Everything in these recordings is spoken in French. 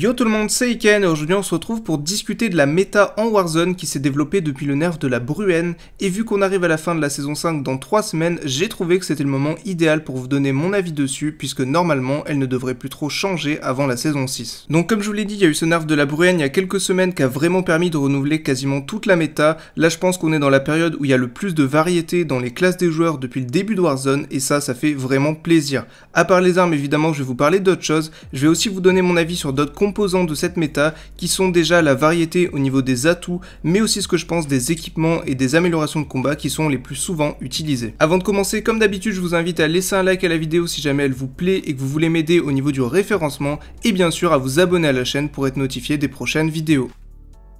Yo tout le monde, c'est Iken et aujourd'hui on se retrouve pour discuter de la méta en Warzone qui s'est développée depuis le nerf de la Bruenne et vu qu'on arrive à la fin de la saison 5 dans 3 semaines, j'ai trouvé que c'était le moment idéal pour vous donner mon avis dessus puisque normalement elle ne devrait plus trop changer avant la saison 6. Donc comme je vous l'ai dit, il y a eu ce nerf de la Bruenne il y a quelques semaines qui a vraiment permis de renouveler quasiment toute la méta. Là je pense qu'on est dans la période où il y a le plus de variété dans les classes des joueurs depuis le début de Warzone et ça, ça fait vraiment plaisir. À part les armes évidemment, je vais vous parler d'autres choses, je vais aussi vous donner mon avis sur d'autres composants de cette méta qui sont déjà la variété au niveau des atouts, mais aussi ce que je pense des équipements et des améliorations de combat qui sont les plus souvent utilisés. Avant de commencer, comme d'habitude, je vous invite à laisser un like à la vidéo si jamais elle vous plaît et que vous voulez m'aider au niveau du référencement, et bien sûr à vous abonner à la chaîne pour être notifié des prochaines vidéos.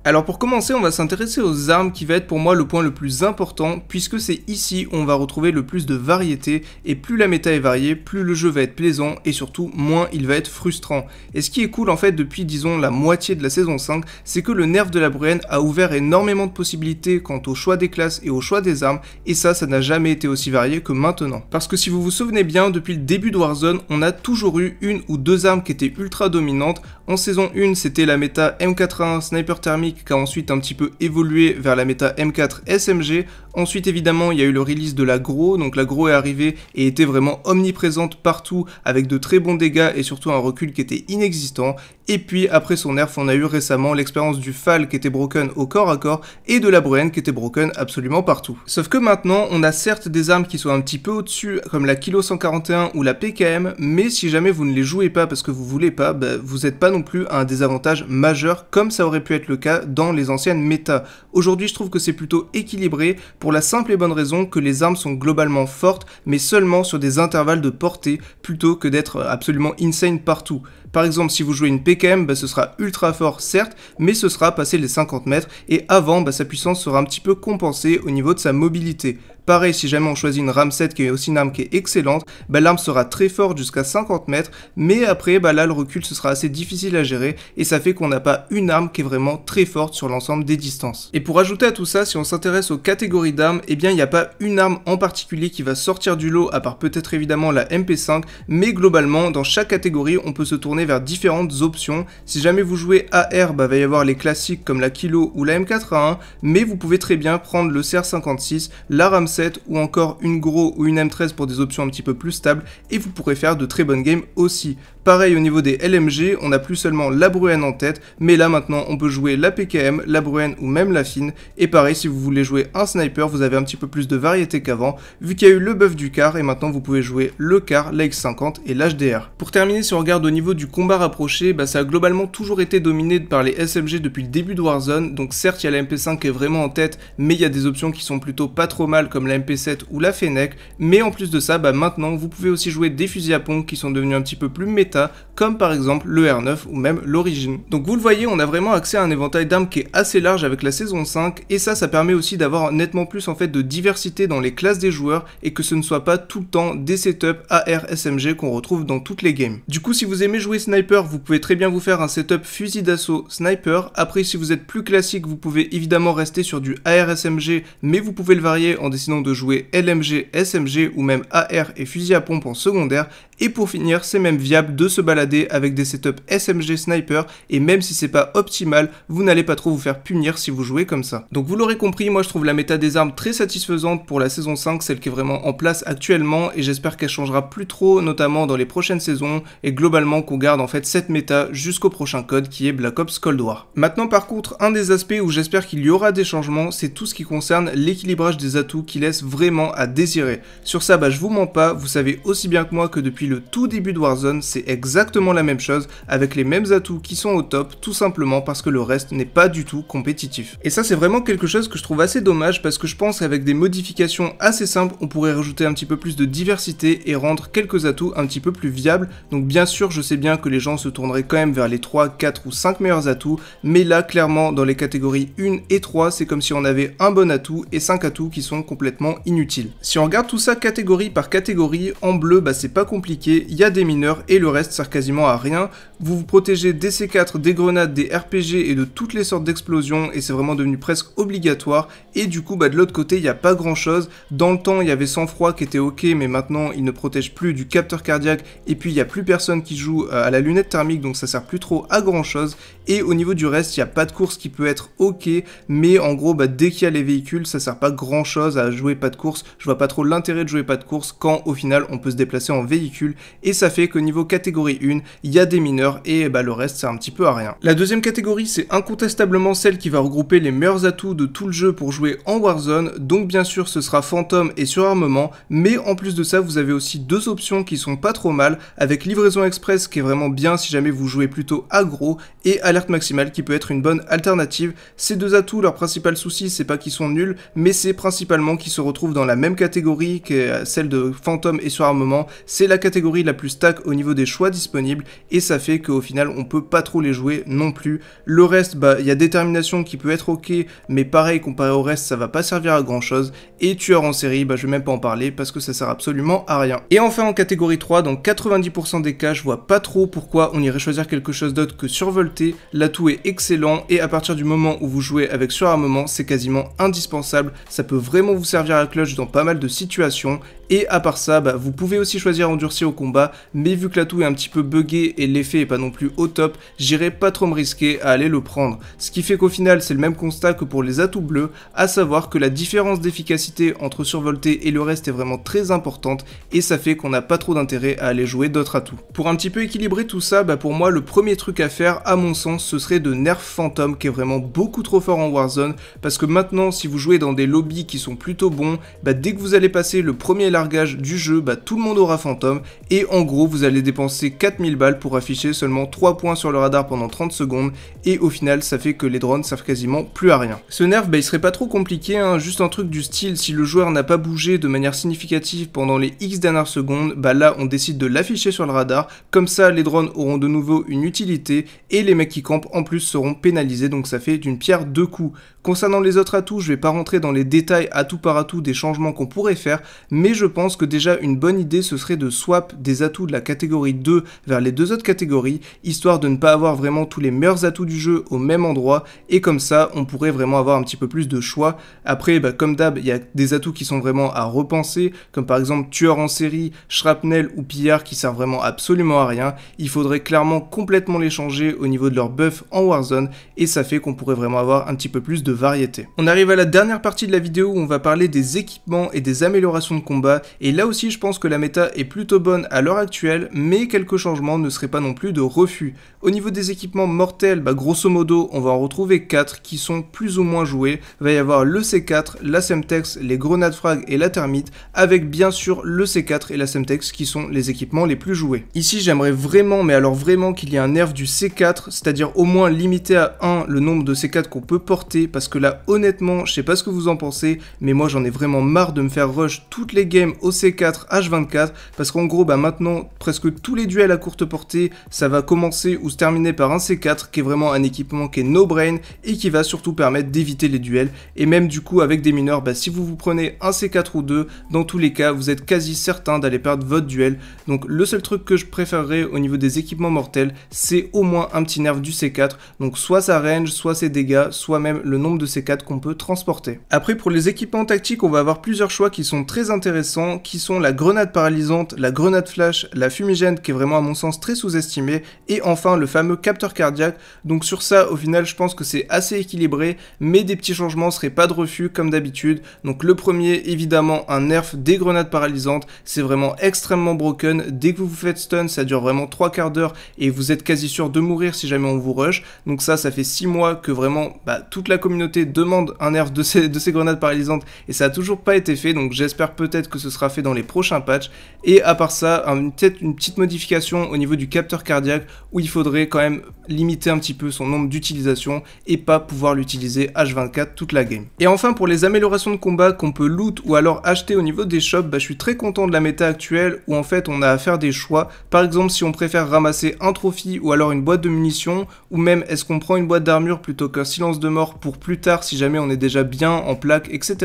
Alors pour commencer, on va s'intéresser aux armes qui va être pour moi le point le plus important puisque c'est ici où on va retrouver le plus de variété et plus la méta est variée, plus le jeu va être plaisant et surtout moins il va être frustrant. Et ce qui est cool en fait depuis disons la moitié de la saison 5, c'est que le nerf de la Bruenne a ouvert énormément de possibilités quant au choix des classes et au choix des armes et ça, ça n'a jamais été aussi varié que maintenant. Parce que si vous vous souvenez bien, depuis le début de Warzone, on a toujours eu une ou deux armes qui étaient ultra dominantes. En saison 1, c'était la méta m 41 sniper thermique qui a ensuite un petit peu évolué vers la méta M4 SMG. Ensuite évidemment il y a eu le release de la Gro, donc la Gro est arrivée et était vraiment omniprésente partout avec de très bons dégâts et surtout un recul qui était inexistant. Et puis après son nerf on a eu récemment l'expérience du Fal qui était broken au corps à corps et de la Bruenne qui était broken absolument partout. Sauf que maintenant on a certes des armes qui sont un petit peu au-dessus comme la Kilo 141 ou la PKM, mais si jamais vous ne les jouez pas parce que vous voulez pas, bah, vous n'êtes pas non plus à un désavantage majeur comme ça aurait pu être le cas dans les anciennes méta. Aujourd'hui, je trouve que c'est plutôt équilibré pour la simple et bonne raison que les armes sont globalement fortes, mais seulement sur des intervalles de portée plutôt que d'être absolument insane partout. Par exemple, si vous jouez une PKM, bah, ce sera ultra fort certes, mais ce sera passé les 50 mètres et avant, bah, sa puissance sera un petit peu compensée au niveau de sa mobilité. Pareil, si jamais on choisit une RAM 7 qui est aussi une arme qui est excellente, bah, l'arme sera très forte jusqu'à 50 mètres, mais après, bah, là, le recul, ce sera assez difficile à gérer, et ça fait qu'on n'a pas une arme qui est vraiment très forte sur l'ensemble des distances. Et pour ajouter à tout ça, si on s'intéresse aux catégories d'armes, eh bien, il n'y a pas une arme en particulier qui va sortir du lot, à part peut-être évidemment la MP5, mais globalement, dans chaque catégorie, on peut se tourner vers différentes options. Si jamais vous jouez AR, bah, va y avoir les classiques comme la Kilo ou la M4A1, mais vous pouvez très bien prendre le CR56, la RAM 7 ou encore une Gros ou une M13 pour des options un petit peu plus stables et vous pourrez faire de très bonnes games aussi. Pareil au niveau des LMG, on n'a plus seulement la Bruenne en tête, mais là maintenant on peut jouer la PKM, la Bruenne ou même la Fine. Et pareil, si vous voulez jouer un sniper, vous avez un petit peu plus de variété qu'avant, vu qu'il y a eu le buff du car et maintenant vous pouvez jouer le car, la X50 et l'HDR. Pour terminer, si on regarde au niveau du combat rapproché, bah, ça a globalement toujours été dominé par les SMG depuis le début de Warzone, donc certes il y a la MP5 qui est vraiment en tête, mais il y a des options qui sont plutôt pas trop mal comme la MP7 ou la Fennec, mais en plus de ça, bah, maintenant vous pouvez aussi jouer des fusils à pompe qui sont devenus un petit peu plus méta comme par exemple le R9 ou même l'origine Donc vous le voyez, on a vraiment accès à un éventail d'armes qui est assez large avec la saison 5, et ça, ça permet aussi d'avoir nettement plus en fait de diversité dans les classes des joueurs, et que ce ne soit pas tout le temps des setups AR SMG qu'on retrouve dans toutes les games. Du coup, si vous aimez jouer sniper, vous pouvez très bien vous faire un setup fusil d'assaut sniper. Après, si vous êtes plus classique, vous pouvez évidemment rester sur du AR SMG, mais vous pouvez le varier en décidant de jouer LMG, SMG ou même AR et fusil à pompe en secondaire et pour finir, c'est même viable de se balader avec des setups SMG sniper et même si c'est pas optimal, vous n'allez pas trop vous faire punir si vous jouez comme ça. Donc vous l'aurez compris, moi je trouve la méta des armes très satisfaisante pour la saison 5, celle qui est vraiment en place actuellement et j'espère qu'elle changera plus trop, notamment dans les prochaines saisons et globalement qu'on garde en fait cette méta jusqu'au prochain code qui est Black Ops Cold War. Maintenant par contre, un des aspects où j'espère qu'il y aura des changements, c'est tout ce qui concerne l'équilibrage des atouts qui laisse vraiment à désirer. Sur ça, bah je vous mens pas, vous savez aussi bien que moi que depuis le tout début de Warzone, c'est exactement la même chose, avec les mêmes atouts qui sont au top, tout simplement parce que le reste n'est pas du tout compétitif. Et ça c'est vraiment quelque chose que je trouve assez dommage, parce que je pense qu'avec des modifications assez simples, on pourrait rajouter un petit peu plus de diversité et rendre quelques atouts un petit peu plus viables. Donc bien sûr, je sais bien que les gens se tourneraient quand même vers les 3, 4 ou 5 meilleurs atouts, mais là clairement dans les catégories 1 et 3, c'est comme si on avait un bon atout et 5 atouts qui sont complètement inutiles. Si on regarde tout ça catégorie par catégorie, en bleu bah c'est pas compliqué il y a des mineurs et le reste sert quasiment à rien. Vous vous protégez des C4, des grenades, des RPG et de toutes les sortes d'explosions et c'est vraiment devenu presque obligatoire et du coup bah, de l'autre côté il n'y a pas grand chose. Dans le temps il y avait sang-froid qui était ok mais maintenant il ne protège plus du capteur cardiaque et puis il n'y a plus personne qui joue euh, à la lunette thermique donc ça sert plus trop à grand chose et au niveau du reste il n'y a pas de course qui peut être ok mais en gros bah, dès qu'il y a les véhicules ça sert pas grand chose à jouer pas de course. Je vois pas trop l'intérêt de jouer pas de course quand au final on peut se déplacer en véhicule et ça fait qu'au niveau catégorie 1, il y a des mineurs et bah, le reste c'est un petit peu à rien. La deuxième catégorie c'est incontestablement celle qui va regrouper les meilleurs atouts de tout le jeu pour jouer en Warzone, donc bien sûr ce sera fantôme et surarmement, mais en plus de ça vous avez aussi deux options qui sont pas trop mal, avec livraison express qui est vraiment bien si jamais vous jouez plutôt aggro, et alerte maximale qui peut être une bonne alternative. Ces deux atouts, leur principal souci c'est pas qu'ils sont nuls, mais c'est principalement qu'ils se retrouvent dans la même catégorie que celle de Phantom et surarmement, c'est la catégorie la plus stack au niveau des choix disponibles et ça fait qu'au final on peut pas trop les jouer non plus. Le reste, bah il y a détermination qui peut être ok, mais pareil comparé au reste ça va pas servir à grand chose. Et tueur en série, bah je vais même pas en parler parce que ça sert absolument à rien. Et enfin en catégorie 3, dans 90% des cas, je vois pas trop pourquoi on irait choisir quelque chose d'autre que survolté. L'atout est excellent et à partir du moment où vous jouez avec surarmement, c'est quasiment indispensable. Ça peut vraiment vous servir à clutch dans pas mal de situations et à part ça, bah, vous pouvez aussi choisir endurci au combat, mais vu que l'atout est un petit peu buggé et l'effet est pas non plus au top, j'irai pas trop me risquer à aller le prendre. Ce qui fait qu'au final, c'est le même constat que pour les atouts bleus, à savoir que la différence d'efficacité entre survolté et le reste est vraiment très importante et ça fait qu'on n'a pas trop d'intérêt à aller jouer d'autres atouts. Pour un petit peu équilibrer tout ça, bah, pour moi le premier truc à faire à mon sens ce serait de nerf fantôme qui est vraiment beaucoup trop fort en Warzone parce que maintenant si vous jouez dans des lobbies qui sont plutôt bons, bah, dès que vous allez passer le premier largage du jeu, bah, tout le monde aura fantôme et en gros vous allez dépenser 4000 balles pour afficher seulement 3 points sur le radar pendant 30 secondes et au final ça fait que les drones servent quasiment plus à rien. Ce nerf bah, il serait pas trop compliqué, hein. juste un truc du style si le joueur n'a pas bougé de manière significative pendant les X dernières secondes, bah là on décide de l'afficher sur le radar, comme ça les drones auront de nouveau une utilité et les mecs qui campent en plus seront pénalisés donc ça fait d'une pierre deux coups. Concernant les autres atouts, je vais pas rentrer dans les détails à tout par atout des changements qu'on pourrait faire, mais je pense que déjà une bonne idée ce serait de swap des atouts de la catégorie 2 vers les deux autres catégories, histoire de ne pas avoir vraiment tous les meilleurs atouts du jeu au même endroit, et comme ça on pourrait vraiment avoir un petit peu plus de choix. Après, bah, comme d'hab, il y a des atouts qui sont vraiment à repenser, comme par exemple tueur en série, shrapnel ou pillard qui servent vraiment absolument à rien. Il faudrait clairement complètement les changer au niveau de leur buff en Warzone, et ça fait qu'on pourrait vraiment avoir un petit peu plus de variété. On arrive à la dernière partie de la vidéo où on va parler des équipements et des améliorations de combat euh, et là aussi je pense que la méta est plutôt bonne à l'heure actuelle, mais quelques changements ne seraient pas non plus de refus. Au niveau des équipements mortels, bah grosso modo on va en retrouver 4 qui sont plus ou moins joués, il va y avoir le C4, la Semtex, les grenades frag et la thermite, avec bien sûr le C4 et la Semtex qui sont les équipements les plus joués. Ici j'aimerais vraiment, mais alors vraiment qu'il y ait un nerf du C4, c'est-à-dire au moins limiter à 1 le nombre de C4 qu'on peut porter, parce que là honnêtement je sais pas ce que vous en pensez, mais moi j'en ai vraiment marre de me faire rush toutes les games au C4 H24 parce qu'en gros bah maintenant presque tous les duels à courte portée ça va commencer ou se terminer par un C4 qui est vraiment un équipement qui est no brain et qui va surtout permettre d'éviter les duels et même du coup avec des mineurs bah si vous vous prenez un C4 ou deux dans tous les cas vous êtes quasi certain d'aller perdre votre duel donc le seul truc que je préférerais au niveau des équipements mortels c'est au moins un petit nerf du C4 donc soit sa range soit ses dégâts soit même le nombre de C4 qu'on peut transporter. Après pour les équipements tactiques on va avoir plusieurs choix qui sont très intéressants qui sont la grenade paralysante, la grenade flash, la fumigène qui est vraiment à mon sens très sous-estimée et enfin le fameux capteur cardiaque. Donc sur ça au final je pense que c'est assez équilibré mais des petits changements seraient pas de refus comme d'habitude. Donc le premier évidemment un nerf des grenades paralysantes, c'est vraiment extrêmement broken. Dès que vous vous faites stun ça dure vraiment trois quarts d'heure et vous êtes quasi sûr de mourir si jamais on vous rush. Donc ça ça fait six mois que vraiment bah, toute la communauté demande un nerf de ces, de ces grenades paralysantes et ça a toujours pas été fait donc j'espère peut-être que ce sera fait dans les prochains patchs. Et à part ça, peut-être une petite modification au niveau du capteur cardiaque où il faudrait quand même limiter un petit peu son nombre d'utilisation et pas pouvoir l'utiliser H24 toute la game. Et enfin pour les améliorations de combat qu'on peut loot ou alors acheter au niveau des shops, bah, je suis très content de la méta actuelle où en fait on a à faire des choix. Par exemple si on préfère ramasser un trophy ou alors une boîte de munitions ou même est-ce qu'on prend une boîte d'armure plutôt qu'un silence de mort pour plus tard si jamais on est déjà bien en plaque etc.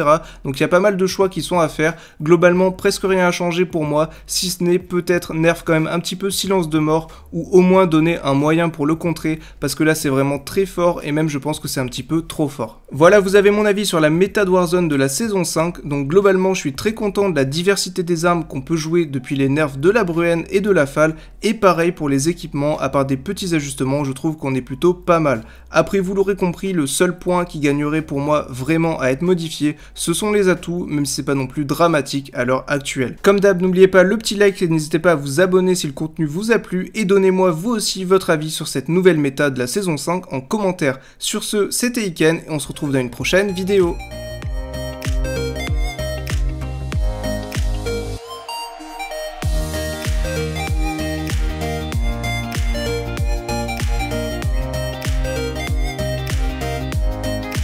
Donc il y a pas mal de choix qui sont à faire. Globalement globalement presque rien à changer pour moi, si ce n'est peut-être nerf quand même un petit peu silence de mort ou au moins donner un moyen pour le contrer parce que là c'est vraiment très fort et même je pense que c'est un petit peu trop fort. Voilà vous avez mon avis sur la méta de Warzone de la saison 5 donc globalement je suis très content de la diversité des armes qu'on peut jouer depuis les nerfs de la Bruenne et de la Falle et pareil pour les équipements à part des petits ajustements je trouve qu'on est plutôt pas mal. Après vous l'aurez compris le seul point qui gagnerait pour moi vraiment à être modifié ce sont les atouts même si c'est pas non plus dramatique à l'heure actuelle. Comme d'hab, n'oubliez pas le petit like et n'hésitez pas à vous abonner si le contenu vous a plu et donnez-moi vous aussi votre avis sur cette nouvelle méta de la saison 5 en commentaire. Sur ce, c'était Iken et on se retrouve dans une prochaine vidéo.